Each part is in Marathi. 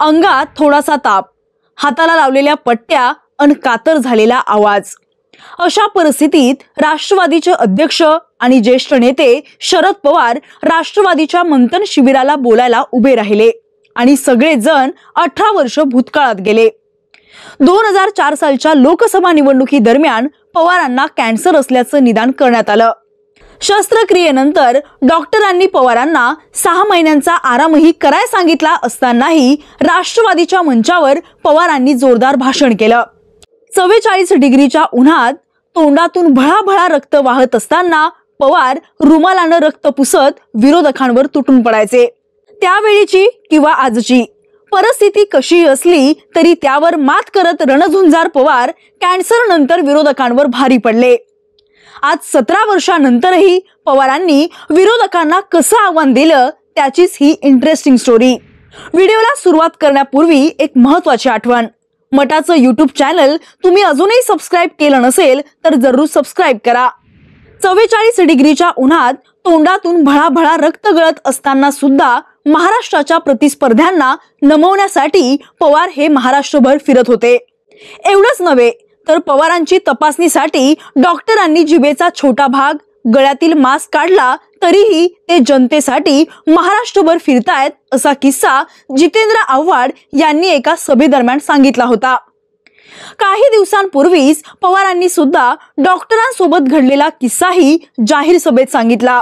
अंगात थोडासा ताप हाताला लावलेल्या पट्ट्या आणि कातर झालेला आवाज अशा परिस्थितीत राष्ट्रवादीचे अध्यक्ष आणि ज्येष्ठ नेते शरद पवार राष्ट्रवादीच्या मंथन शिबिराला बोलायला उभे राहिले आणि सगळेजण अठरा वर्ष भूतकाळात गेले दोन हजार चार सालच्या लोकसभा निवडणुकी दरम्यान पवारांना कॅन्सर असल्याचं निदान करण्यात आलं शस्त्रक्रियेनंतर डॉक्टरांनी पवारांना सहा महिन्यांचा आरामही करायला सांगितला असतानाही राष्ट्रवादीच्या मंचावर पवारांनी जोरदार भाषण केलं चव्वेचाळीस डिग्रीच्या उन्हात तोंडातून भळाभळा रक्त वाहत असताना पवार रुमालानं रक्त पुसत विरोधकांवर तुटून पडायचे त्यावेळीची किंवा आजची परिस्थिती कशी असली तरी त्यावर मात करत रणझुंजार पवार कॅन्सर नंतर विरोधकांवर भारी पडले आज सतरा वर्षानंतरही पवारांनी विरोधकांना कसं आव्हान दिलं त्याचीच ही इंटरेस्टिंग स्टोरी व्हिडिओला सुरुवात करण्यापूर्वी एक महत्वाची आठवण मटाचं यूट्यूब चॅनल तुम्ही अजूनही सबस्क्राईब केलं नसेल तर जरूर सबस्क्राईब करा चव्वेचाळीस डिग्रीच्या उन्हात तोंडातून भळाभळा रक्त गळत असताना सुद्धा महाराष्ट्राच्या प्रतिस्पर्ध्यांना नमवण्यासाठी पवार हे महाराष्ट्रभर फिरत होते एवढंच नव्हे तर पवारांची तपासणीसाठी डॉक्टरांनी जिभेचा छोटा भाग गळ्यातील मास्क काढला तरीही ते जनतेसाठी महाराष्ट्रभर फिरतायत असा किस्सा जितेंद्र आव्हाड यांनी एका सभेदरम्यान सांगितला होता काही दिवसांपूर्वीच पवारांनी सुद्धा डॉक्टरांसोबत घडलेला किस्साही जाहीर सभेत सांगितला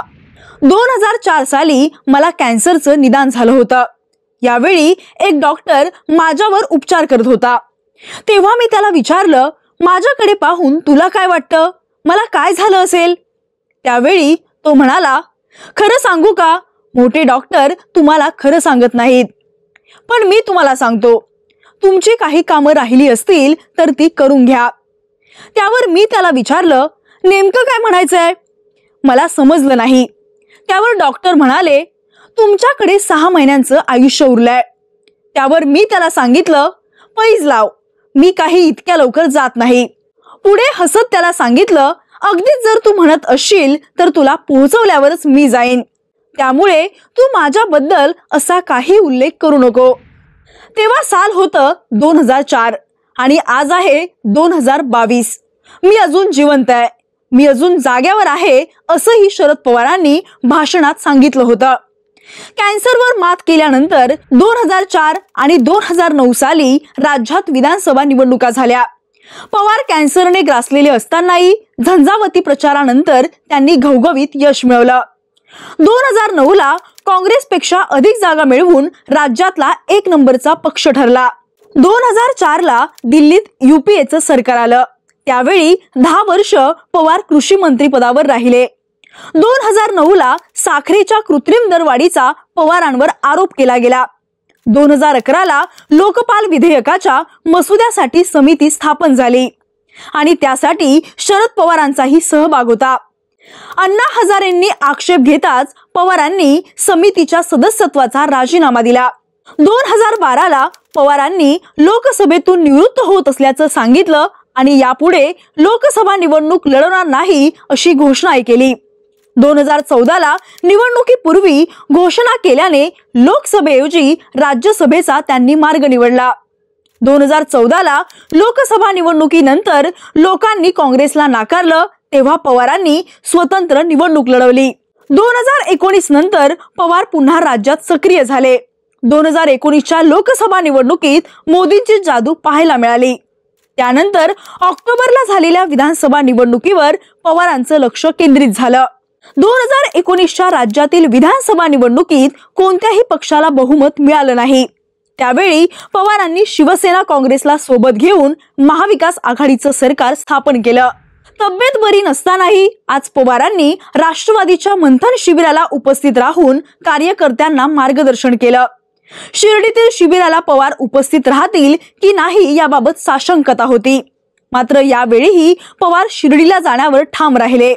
दोन हजार चार साली मला कॅन्सरचं निदान झालं होतं यावेळी एक डॉक्टर माझ्यावर उपचार करत होता तेव्हा मी त्याला विचारलं माझ्याकडे पाहून तुला काय वाटतं मला काय झालं असेल त्यावेळी तो म्हणाला खरं सांगू का मोठे डॉक्टर तुम्हाला खरं सांगत नाहीत पण मी तुम्हाला सांगतो तुमची काही कामं राहिली असतील तर ती करून घ्या त्यावर मी त्याला विचारलं नेमकं काय म्हणायचंय मला समजलं नाही त्यावर डॉक्टर म्हणाले तुमच्याकडे सहा महिन्यांचं आयुष्य उरलंय त्यावर मी त्याला सांगितलं पैज लाव मी काही इतक्या लवकर जात नाही पुढे हसत त्याला सांगितलं अगदीच जर तू म्हणत असशील तर तुला पोहोचवल्यावरच मी जाईन त्यामुळे तू माझ्याबद्दल असा काही उल्लेख करू नको तेव्हा साल होतं दोन हजार चार आणि आज आहे दोन हजार बावीस मी अजून जिवंत आहे मी अजून जाग्यावर आहे असंही शरद पवारांनी भाषणात सांगितलं होतं कॅन्सरवर मात केल्यानंतर दोन हजार चार आणि दोन हजार नऊ साली राज्यात विधानसभा निवडणुका झाल्या पवार कॅन्सरने ग्रासलेले असतानाही झंझावती प्रचारानंतर त्यांनी घवघवीत यश मिळवलं दोन हजार नऊ ला काँग्रेसपेक्षा अधिक जागा मिळवून राज्यातला एक नंबरचा पक्ष ठरला दोन हजार चार ला दिल्लीत युपीएचं सरकार आलं त्यावेळी दहा वर्ष पवार कृषी मंत्री पदावर राहिले दोन हजार नऊ ला साखरेच्या कृत्रिम दरवाढीचा पवारांवर आरोप केला गेला दोन हजार अकराला लोकपाल विधेयकाच्या मसुद्यासाठी समिती स्थापन झाली आणि त्यासाठी शरद पवारांचाही सहभाग होता अण्णा हजारेंनी आक्षेप घेताच पवारांनी समितीच्या सदस्यत्वाचा राजीनामा दिला दोन हजार बाराला पवारांनी लोकसभेतून निवृत्त होत असल्याचं सांगितलं आणि यापुढे लोकसभा निवडणूक लढवणार नाही अशी घोषणाही केली दोन हजार चौदाला निवडणुकीपूर्वी घोषणा केल्याने लोकसभेऐवजी राज्यसभेचा त्यांनी मार्ग निवडला दोन हजार चौदाला लोकसभा निवडणुकीनंतर लोकांनी काँग्रेसला नाकारलं तेव्हा पवारांनी स्वतंत्र निवडणूक लढवली दोन हजार एकोणीस नंतर पवार पुन्हा राज्यात सक्रिय झाले दोन हजार एकोणीसच्या लोकसभा निवडणुकीत मोदींची जादू पाहायला मिळाली त्यानंतर ऑक्टोबरला झालेल्या विधानसभा निवडणुकीवर पवारांचं लक्ष केंद्रित झालं दोन हजार एकोणीसच्या राज्यातील विधानसभा निवडणुकीत कोणत्याही पक्षाला बहुमत मिळालं नाही त्यावेळी पवारांनी शिवसेना काँग्रेसला सोबत घेऊन महाविकास आघाडीचं सरकार स्थापन केलं तब्येत बरी नसतानाही आज पवारांनी राष्ट्रवादीच्या मंथन शिबिराला उपस्थित राहून कार्यकर्त्यांना मार्गदर्शन केलं शिर्डीतील शिबिराला पवार उपस्थित राहतील की नाही याबाबत साशंकता होती मात्र यावेळीही पवार शिर्डीला जाण्यावर ठाम राहिले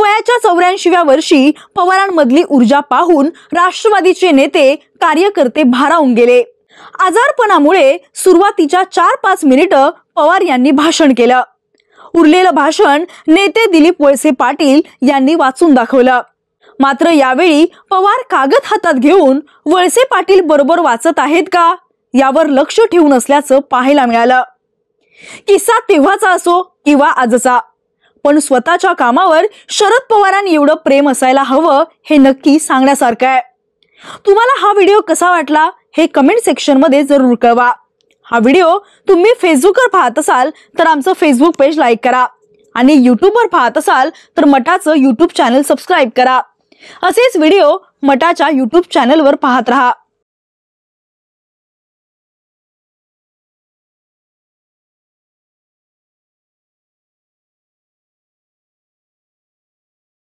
वयाच्या चौऱ्याऐंशीव्या वर्षी पवारांमधली ऊर्जा पाहून राष्ट्रवादीचे नेते कार्यकर्ते भारावून गेले आजारपणामुळे सुरुवातीच्या चार पाच मिनिटं पवार यांनी भाषण केलं उरलेलं भाषण नेते दिलीप वळसे पाटील यांनी वाचून दाखवलं मात्र यावेळी पवार कागद हातात घेऊन वळसे पाटील बरोबर वाचत आहेत का यावर लक्ष ठेवून असल्याचं पाहायला मिळालं किस्सा तेव्हाचा असो किंवा आजचा पण स्वतःच्या कामावर शरद पवारांनी एवढं प्रेम असायला हवं हे नक्की सांगण्यासारखं आहे तुम्हाला हा व्हिडिओ कसा वाटला हे कमेंट सेक्शनमध्ये जरूर कळवा हा व्हिडिओ तुम्ही फेसबुकवर पाहत असाल तर आमचं फेसबुक पेज लाईक करा आणि यूट्यूबवर पाहत असाल तर मठाचं यूट्यूब चॅनल सबस्क्राईब करा असेच व्हिडिओ मठाच्या यूट्यूब चॅनलवर पाहत राहा